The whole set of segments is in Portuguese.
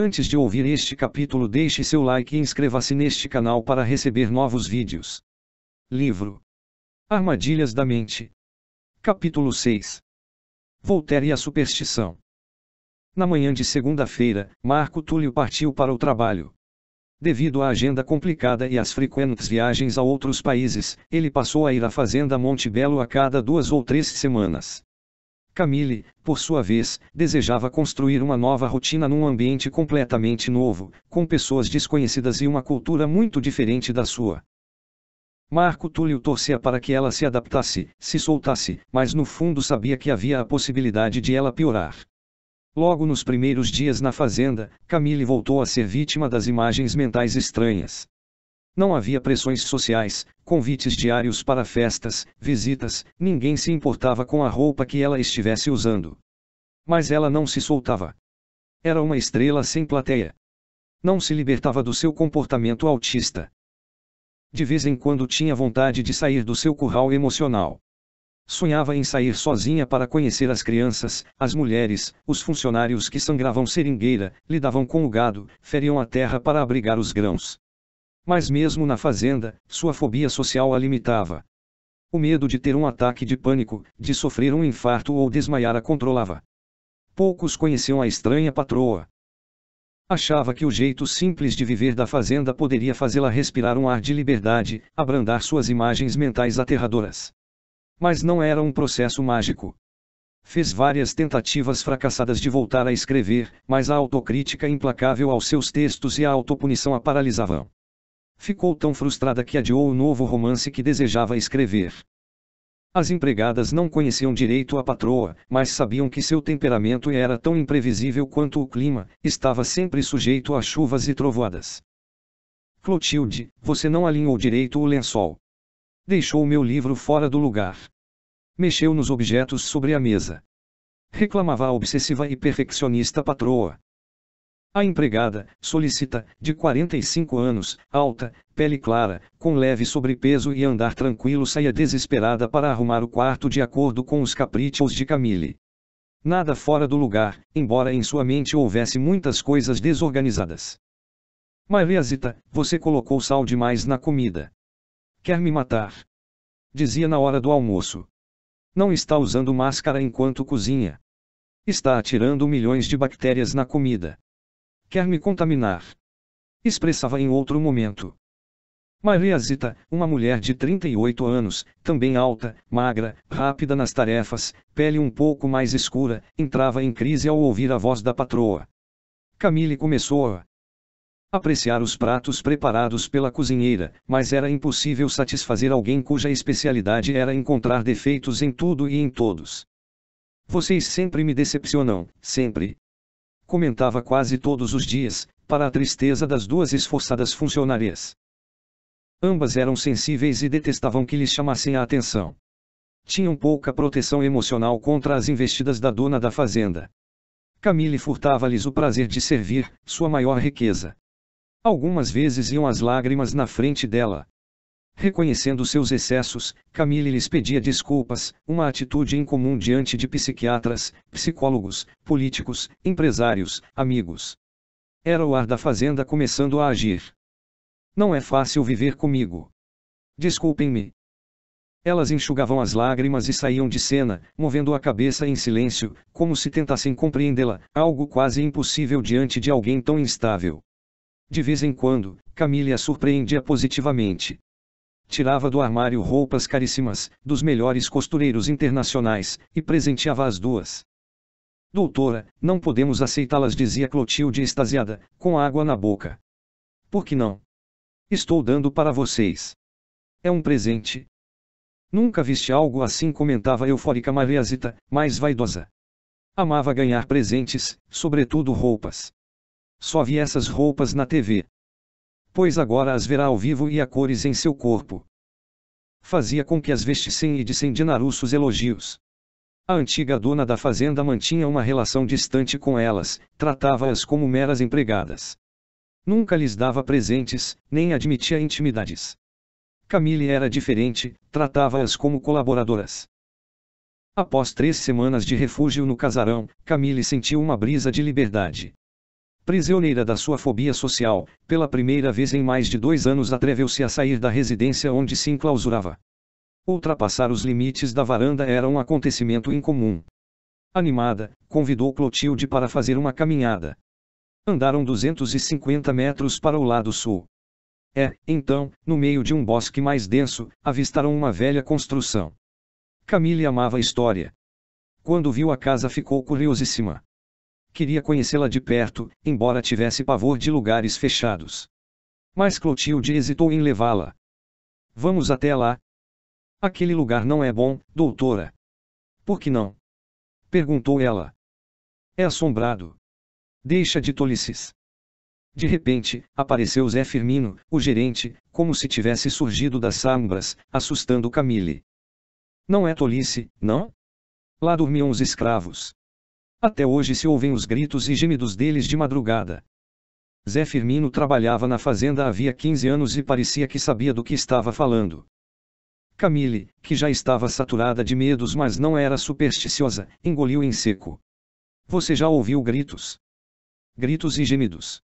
Antes de ouvir este capítulo deixe seu like e inscreva-se neste canal para receber novos vídeos. Livro Armadilhas da Mente Capítulo 6 Voltaire e a Superstição Na manhã de segunda-feira, Marco Túlio partiu para o trabalho. Devido à agenda complicada e às frequentes viagens a outros países, ele passou a ir à fazenda Montebello a cada duas ou três semanas. Camille, por sua vez, desejava construir uma nova rotina num ambiente completamente novo, com pessoas desconhecidas e uma cultura muito diferente da sua. Marco Túlio torcia para que ela se adaptasse, se soltasse, mas no fundo sabia que havia a possibilidade de ela piorar. Logo nos primeiros dias na fazenda, Camille voltou a ser vítima das imagens mentais estranhas. Não havia pressões sociais, convites diários para festas, visitas, ninguém se importava com a roupa que ela estivesse usando. Mas ela não se soltava. Era uma estrela sem plateia. Não se libertava do seu comportamento autista. De vez em quando tinha vontade de sair do seu curral emocional. Sonhava em sair sozinha para conhecer as crianças, as mulheres, os funcionários que sangravam seringueira, lidavam com o gado, feriam a terra para abrigar os grãos. Mas mesmo na fazenda, sua fobia social a limitava. O medo de ter um ataque de pânico, de sofrer um infarto ou desmaiar a controlava. Poucos conheciam a estranha patroa. Achava que o jeito simples de viver da fazenda poderia fazê-la respirar um ar de liberdade, abrandar suas imagens mentais aterradoras. Mas não era um processo mágico. Fez várias tentativas fracassadas de voltar a escrever, mas a autocrítica implacável aos seus textos e a autopunição a paralisavam ficou tão frustrada que adiou o novo romance que desejava escrever. As empregadas não conheciam direito a patroa, mas sabiam que seu temperamento era tão imprevisível quanto o clima, estava sempre sujeito a chuvas e trovoadas. Clotilde, você não alinhou direito o lençol. Deixou meu livro fora do lugar. Mexeu nos objetos sobre a mesa. Reclamava a obsessiva e perfeccionista patroa. A empregada, solicita, de 45 anos, alta, pele clara, com leve sobrepeso e andar tranquilo saía desesperada para arrumar o quarto de acordo com os caprichos de Camille. Nada fora do lugar, embora em sua mente houvesse muitas coisas desorganizadas. Mariazita, você colocou sal demais na comida. Quer me matar? Dizia na hora do almoço. Não está usando máscara enquanto cozinha. Está atirando milhões de bactérias na comida quer me contaminar. Expressava em outro momento. Maria Zita, uma mulher de 38 anos, também alta, magra, rápida nas tarefas, pele um pouco mais escura, entrava em crise ao ouvir a voz da patroa. Camille começou a apreciar os pratos preparados pela cozinheira, mas era impossível satisfazer alguém cuja especialidade era encontrar defeitos em tudo e em todos. Vocês sempre me decepcionam, sempre comentava quase todos os dias, para a tristeza das duas esforçadas funcionárias. Ambas eram sensíveis e detestavam que lhes chamassem a atenção. Tinham pouca proteção emocional contra as investidas da dona da fazenda. Camille furtava-lhes o prazer de servir, sua maior riqueza. Algumas vezes iam as lágrimas na frente dela, Reconhecendo seus excessos, Camille lhes pedia desculpas, uma atitude incomum diante de psiquiatras, psicólogos, políticos, empresários, amigos. Era o ar da fazenda começando a agir. Não é fácil viver comigo. Desculpem-me. Elas enxugavam as lágrimas e saíam de cena, movendo a cabeça em silêncio, como se tentassem compreendê-la, algo quase impossível diante de alguém tão instável. De vez em quando, Camille a surpreendia positivamente. Tirava do armário roupas caríssimas, dos melhores costureiros internacionais, e presenteava as duas. Doutora, não podemos aceitá-las, dizia Clotilde extasiada, com água na boca. Por que não? Estou dando para vocês. É um presente. Nunca viste algo assim, comentava a eufórica Mariazita, mais vaidosa. Amava ganhar presentes, sobretudo roupas. Só vi essas roupas na TV pois agora as verá ao vivo e a cores em seu corpo. Fazia com que as vestissem e dissem Narussos elogios. A antiga dona da fazenda mantinha uma relação distante com elas, tratava-as como meras empregadas. Nunca lhes dava presentes, nem admitia intimidades. Camille era diferente, tratava-as como colaboradoras. Após três semanas de refúgio no casarão, Camille sentiu uma brisa de liberdade. Prisioneira da sua fobia social, pela primeira vez em mais de dois anos atreveu-se a sair da residência onde se enclausurava. Ultrapassar os limites da varanda era um acontecimento incomum. Animada, convidou Clotilde para fazer uma caminhada. Andaram 250 metros para o lado sul. É, então, no meio de um bosque mais denso, avistaram uma velha construção. Camille amava a história. Quando viu a casa ficou curiosíssima. Queria conhecê-la de perto, embora tivesse pavor de lugares fechados. Mas Clotilde hesitou em levá-la. Vamos até lá. Aquele lugar não é bom, doutora. Por que não? Perguntou ela. É assombrado. Deixa de tolices. De repente, apareceu Zé Firmino, o gerente, como se tivesse surgido das sombras, assustando Camille. Não é tolice, não? Lá dormiam os escravos. Até hoje se ouvem os gritos e gemidos deles de madrugada. Zé Firmino trabalhava na fazenda havia 15 anos e parecia que sabia do que estava falando. Camille, que já estava saturada de medos mas não era supersticiosa, engoliu em seco. Você já ouviu gritos? Gritos e gemidos.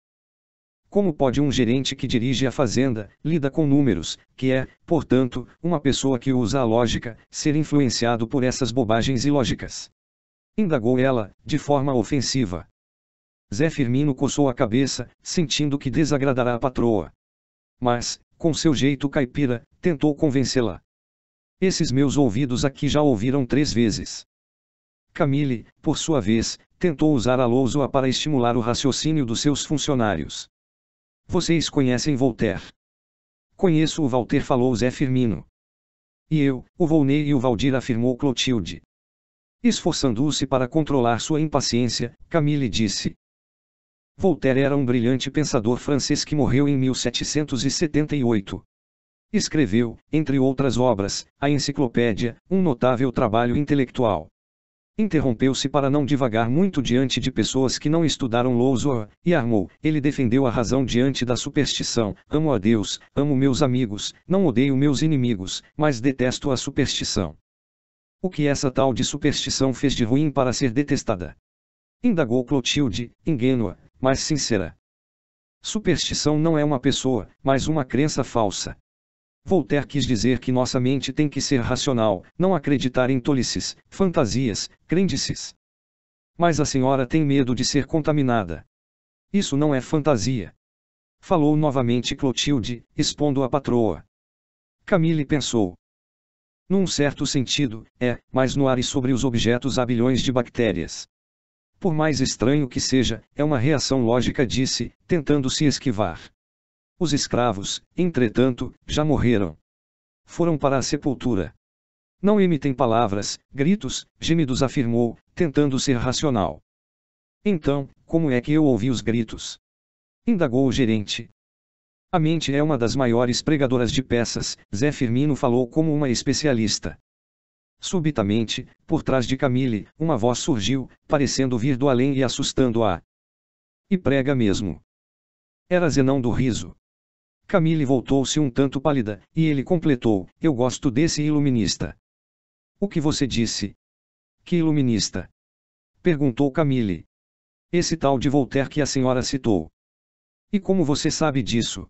Como pode um gerente que dirige a fazenda, lida com números, que é, portanto, uma pessoa que usa a lógica, ser influenciado por essas bobagens ilógicas? indagou ela, de forma ofensiva. Zé Firmino coçou a cabeça, sentindo que desagradará a patroa. Mas, com seu jeito caipira, tentou convencê-la. Esses meus ouvidos aqui já ouviram três vezes. Camille, por sua vez, tentou usar a lousa para estimular o raciocínio dos seus funcionários. Vocês conhecem Voltaire. Conheço o Walter falou Zé Firmino. E eu, o Volney e o Valdir afirmou Clotilde. Esforçando-se para controlar sua impaciência, Camille disse: Voltaire era um brilhante pensador francês que morreu em 1778. Escreveu, entre outras obras, a Enciclopédia, um notável trabalho intelectual. Interrompeu-se para não divagar muito diante de pessoas que não estudaram Lousoa, e armou. Ele defendeu a razão diante da superstição. Amo a Deus, amo meus amigos, não odeio meus inimigos, mas detesto a superstição. O que essa tal de superstição fez de ruim para ser detestada? Indagou Clotilde, ingênua, mas sincera. Superstição não é uma pessoa, mas uma crença falsa. Voltaire quis dizer que nossa mente tem que ser racional, não acreditar em tolices, fantasias, crendices. Mas a senhora tem medo de ser contaminada. Isso não é fantasia. Falou novamente Clotilde, expondo a patroa. Camille pensou. Num certo sentido, é, mas no ar e sobre os objetos há bilhões de bactérias. Por mais estranho que seja, é uma reação lógica disse, tentando se esquivar. Os escravos, entretanto, já morreram. Foram para a sepultura. Não emitem palavras, gritos, gemidos afirmou, tentando ser racional. Então, como é que eu ouvi os gritos? Indagou o gerente, a mente é uma das maiores pregadoras de peças, Zé Firmino falou como uma especialista. Subitamente, por trás de Camille, uma voz surgiu, parecendo vir do além e assustando-a. E prega mesmo. Era Zenão do Riso. Camille voltou-se um tanto pálida, e ele completou: Eu gosto desse iluminista. O que você disse? Que iluminista? Perguntou Camille. Esse tal de Voltaire que a senhora citou. E como você sabe disso?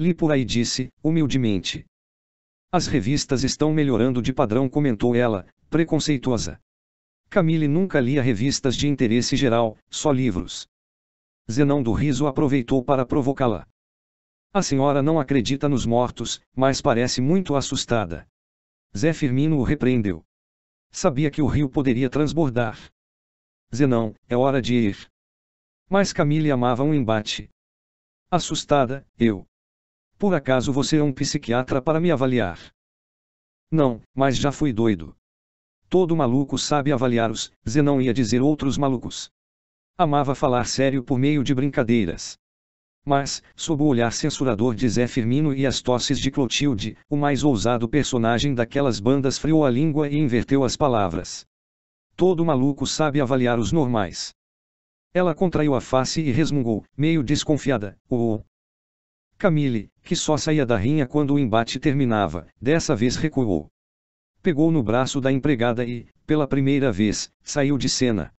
Li por aí disse, humildemente. As revistas estão melhorando de padrão, comentou ela, preconceituosa. Camille nunca lia revistas de interesse geral, só livros. Zenão do Riso aproveitou para provocá-la. A senhora não acredita nos mortos, mas parece muito assustada. Zé Firmino o repreendeu. Sabia que o rio poderia transbordar. Zenão, é hora de ir. Mas Camille amava um embate. Assustada, eu. Por acaso você é um psiquiatra para me avaliar? Não, mas já fui doido. Todo maluco sabe avaliar-os, Zenão ia dizer outros malucos. Amava falar sério por meio de brincadeiras. Mas, sob o olhar censurador de Zé Firmino e as tosses de Clotilde, o mais ousado personagem daquelas bandas friou a língua e inverteu as palavras. Todo maluco sabe avaliar os normais. Ela contraiu a face e resmungou, meio desconfiada, oh, Camille, que só saía da rinha quando o embate terminava, dessa vez recuou. Pegou no braço da empregada e, pela primeira vez, saiu de cena.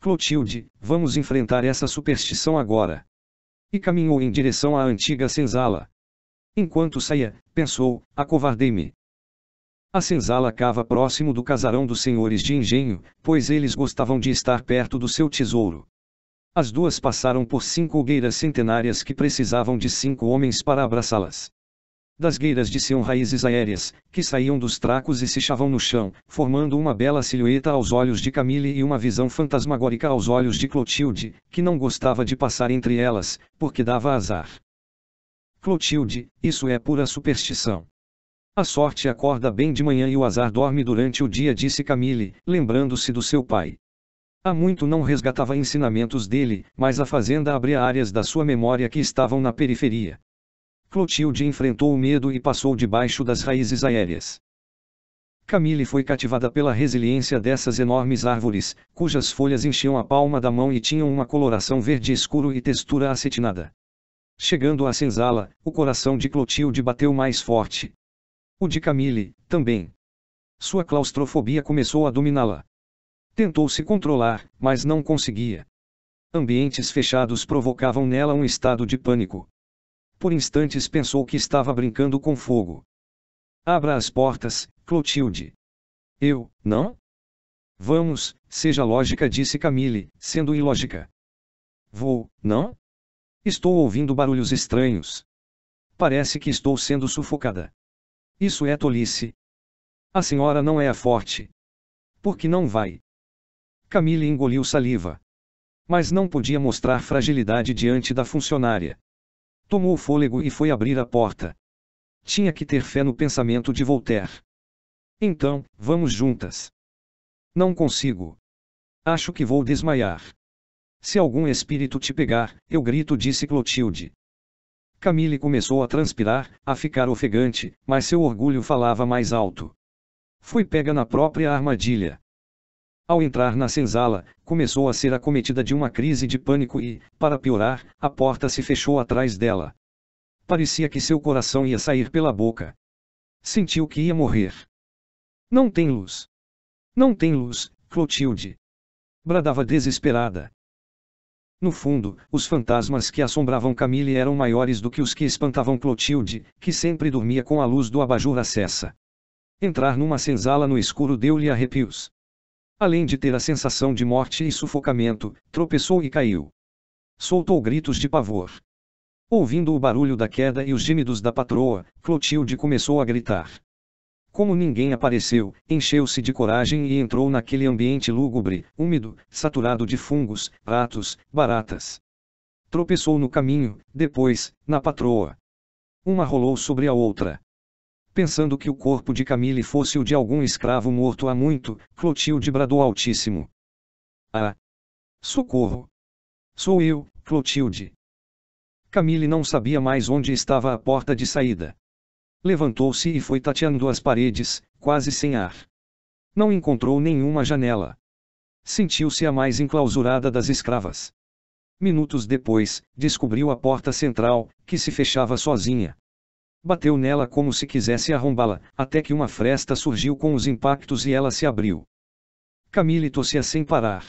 Clotilde, vamos enfrentar essa superstição agora. E caminhou em direção à antiga senzala. Enquanto saía, pensou, acovardei-me. A senzala cava próximo do casarão dos senhores de engenho, pois eles gostavam de estar perto do seu tesouro. As duas passaram por cinco gueiras centenárias que precisavam de cinco homens para abraçá-las. Das gueiras desciam raízes aéreas, que saíam dos tracos e se chavam no chão, formando uma bela silhueta aos olhos de Camille e uma visão fantasmagórica aos olhos de Clotilde, que não gostava de passar entre elas, porque dava azar. Clotilde, isso é pura superstição. A sorte acorda bem de manhã e o azar dorme durante o dia, disse Camille, lembrando-se do seu pai. Há muito não resgatava ensinamentos dele, mas a fazenda abria áreas da sua memória que estavam na periferia. Clotilde enfrentou o medo e passou debaixo das raízes aéreas. Camille foi cativada pela resiliência dessas enormes árvores, cujas folhas enchiam a palma da mão e tinham uma coloração verde escuro e textura acetinada. Chegando à senzala, o coração de Clotilde bateu mais forte. O de Camille, também. Sua claustrofobia começou a dominá-la. Tentou se controlar, mas não conseguia. Ambientes fechados provocavam nela um estado de pânico. Por instantes pensou que estava brincando com fogo. Abra as portas, Clotilde. Eu, não? Vamos, seja lógica, disse Camille, sendo ilógica. Vou, não? Estou ouvindo barulhos estranhos. Parece que estou sendo sufocada. Isso é tolice. A senhora não é a forte. Por que não vai? Camille engoliu saliva. Mas não podia mostrar fragilidade diante da funcionária. Tomou fôlego e foi abrir a porta. Tinha que ter fé no pensamento de Voltaire. Então, vamos juntas. Não consigo. Acho que vou desmaiar. Se algum espírito te pegar, eu grito, disse Clotilde. Camille começou a transpirar, a ficar ofegante, mas seu orgulho falava mais alto. Foi pega na própria armadilha. Ao entrar na senzala, começou a ser acometida de uma crise de pânico e, para piorar, a porta se fechou atrás dela. Parecia que seu coração ia sair pela boca. Sentiu que ia morrer. Não tem luz. Não tem luz, Clotilde. Bradava desesperada. No fundo, os fantasmas que assombravam Camille eram maiores do que os que espantavam Clotilde, que sempre dormia com a luz do abajur acessa. Entrar numa senzala no escuro deu-lhe arrepios. Além de ter a sensação de morte e sufocamento, tropeçou e caiu. Soltou gritos de pavor. Ouvindo o barulho da queda e os gemidos da patroa, Clotilde começou a gritar. Como ninguém apareceu, encheu-se de coragem e entrou naquele ambiente lúgubre, úmido, saturado de fungos, ratos, baratas. Tropeçou no caminho, depois, na patroa. Uma rolou sobre a outra. Pensando que o corpo de Camille fosse o de algum escravo morto há muito, Clotilde bradou altíssimo. Ah! Socorro! Sou eu, Clotilde! Camille não sabia mais onde estava a porta de saída. Levantou-se e foi tateando as paredes, quase sem ar. Não encontrou nenhuma janela. Sentiu-se a mais enclausurada das escravas. Minutos depois, descobriu a porta central, que se fechava sozinha. Bateu nela como se quisesse arrombá-la, até que uma fresta surgiu com os impactos e ela se abriu. Camille tossia sem parar.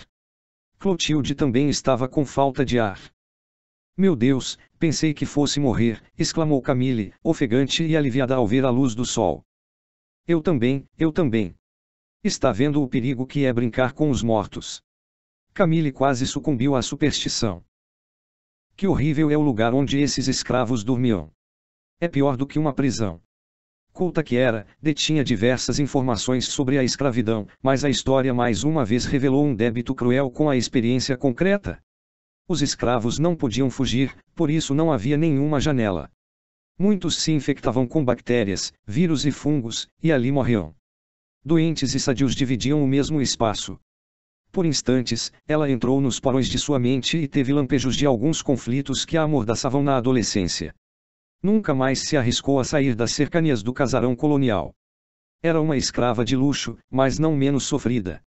Clotilde também estava com falta de ar. Meu Deus, pensei que fosse morrer, exclamou Camille, ofegante e aliviada ao ver a luz do sol. Eu também, eu também. Está vendo o perigo que é brincar com os mortos. Camille quase sucumbiu à superstição. Que horrível é o lugar onde esses escravos dormiam é pior do que uma prisão. Culta que era, detinha diversas informações sobre a escravidão, mas a história mais uma vez revelou um débito cruel com a experiência concreta. Os escravos não podiam fugir, por isso não havia nenhuma janela. Muitos se infectavam com bactérias, vírus e fungos, e ali morriam. Doentes e sadios dividiam o mesmo espaço. Por instantes, ela entrou nos porões de sua mente e teve lampejos de alguns conflitos que a amordaçavam na adolescência. Nunca mais se arriscou a sair das cercanias do casarão colonial. Era uma escrava de luxo, mas não menos sofrida.